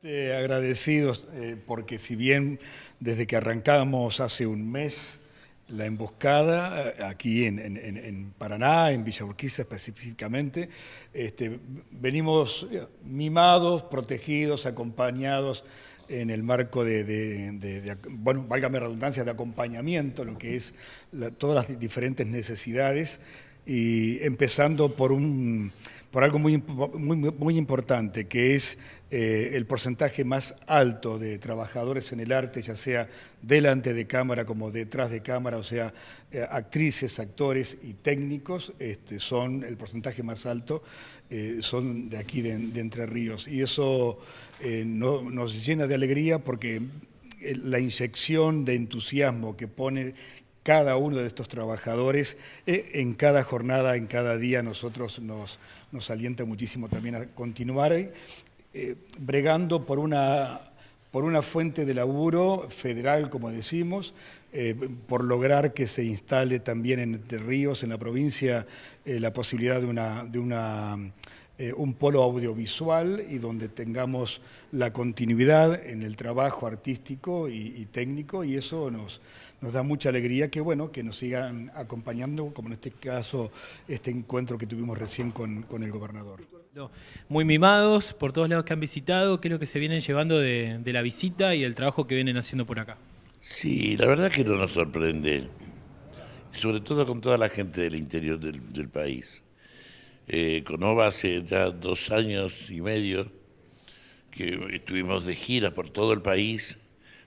Este, agradecidos eh, porque si bien desde que arrancamos hace un mes la emboscada eh, aquí en, Paraná, en Villa Urquiza específicamente, este, venimos eh, mimados, protegidos, acompañados en el marco de, de, bueno, válgame redundancia, de acompañamiento, lo que es todas las diferentes necesidades y empezando por un por algo muy, muy, muy importante, que es eh, el porcentaje más alto de trabajadores en el arte, ya sea delante de cámara como detrás de cámara, o sea, eh, actrices, actores y técnicos, este, son el porcentaje más alto, eh, son de aquí, de, Entre Ríos. Y eso nos llena de alegría porque la inyección de entusiasmo que pone cada uno de estos trabajadores en cada jornada, en cada día, nosotros nos, nos alienta muchísimo también a continuar eh, bregando por una, por una fuente de laburo federal, como decimos, eh, por lograr que se instale también en Entre Ríos, en la provincia, eh, la posibilidad de, una, de una, un polo audiovisual y donde tengamos la continuidad en el trabajo artístico y, técnico y eso nos, nos da mucha alegría que bueno que nos sigan acompañando, como en este caso este encuentro que tuvimos recién con el gobernador. Muy mimados por todos lados que han visitado. ¿Qué es lo que se vienen llevando de, la visita y del trabajo que vienen haciendo por acá? Sí, la verdad es que no nos sorprende, sobre todo con toda la gente del interior del, país. Eh, con OVA hace ya dos años y medio que estuvimos de gira por todo el país,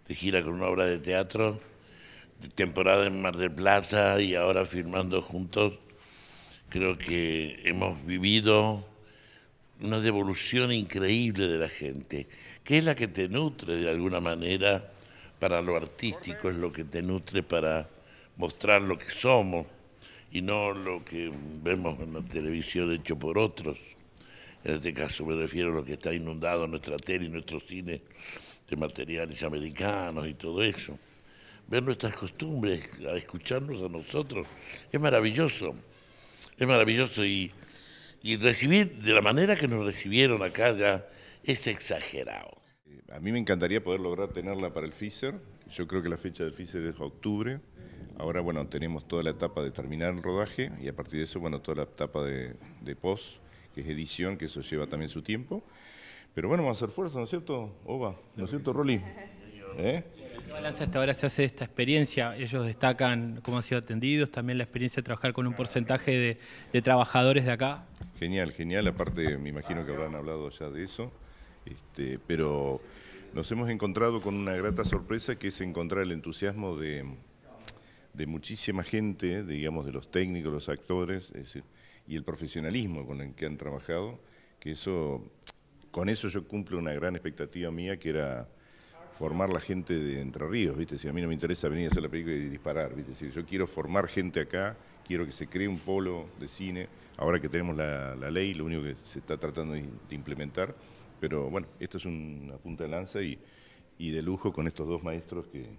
de gira con una obra de teatro, de temporada en Mar del Plata y ahora firmando juntos. Creo que hemos vivido una devolución increíble de la gente, que es la que te nutre de alguna manera para lo artístico, es lo que te nutre para mostrar lo que somos y no lo que vemos en la televisión hecho por otros. En este caso me refiero a lo que está inundado nuestra tele y nuestros cine de materiales americanos y todo eso. Ver nuestras costumbres, a escucharnos a nosotros, es maravilloso. Es maravilloso y y recibir de la manera que nos recibieron acá ya es exagerado. A mí me encantaría poder lograr tenerla para el FISER. Yo creo que la fecha del FISER es octubre. Ahora, bueno, tenemos toda la etapa de terminar el rodaje y a partir de eso, bueno, toda la etapa de, post, que es edición, que eso lleva también su tiempo. Pero bueno, vamos a hacer fuerza, ¿no es cierto, Oba? ¿No es cierto, Roli? ¿Eh? ¿Qué balance hasta ahora se hace esta experiencia? Ellos destacan cómo han sido atendidos, también la experiencia de trabajar con un porcentaje de trabajadores de acá. Genial, genial. Aparte, me imagino que habrán hablado ya de eso. Este, pero nos hemos encontrado con una grata sorpresa que es encontrar el entusiasmo de, muchísima gente, digamos, de los técnicos, los actores, y el profesionalismo con el que han trabajado, que eso, con eso yo cumplo una gran expectativa mía, que era formar la gente de Entre Ríos, ¿viste? Si a mí no me interesa venir a hacer la película y disparar, ¿viste? yo quiero formar gente acá, quiero que se cree un polo de cine. Ahora que tenemos la, ley, lo único que se está tratando de, implementar. Pero bueno, esto es una punta de lanza y, de lujo con estos dos maestros que,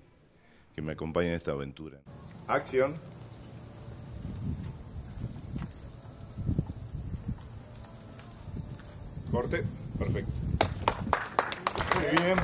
que me acompañan en esta aventura. Acción. Corte. Perfecto. Muy bien.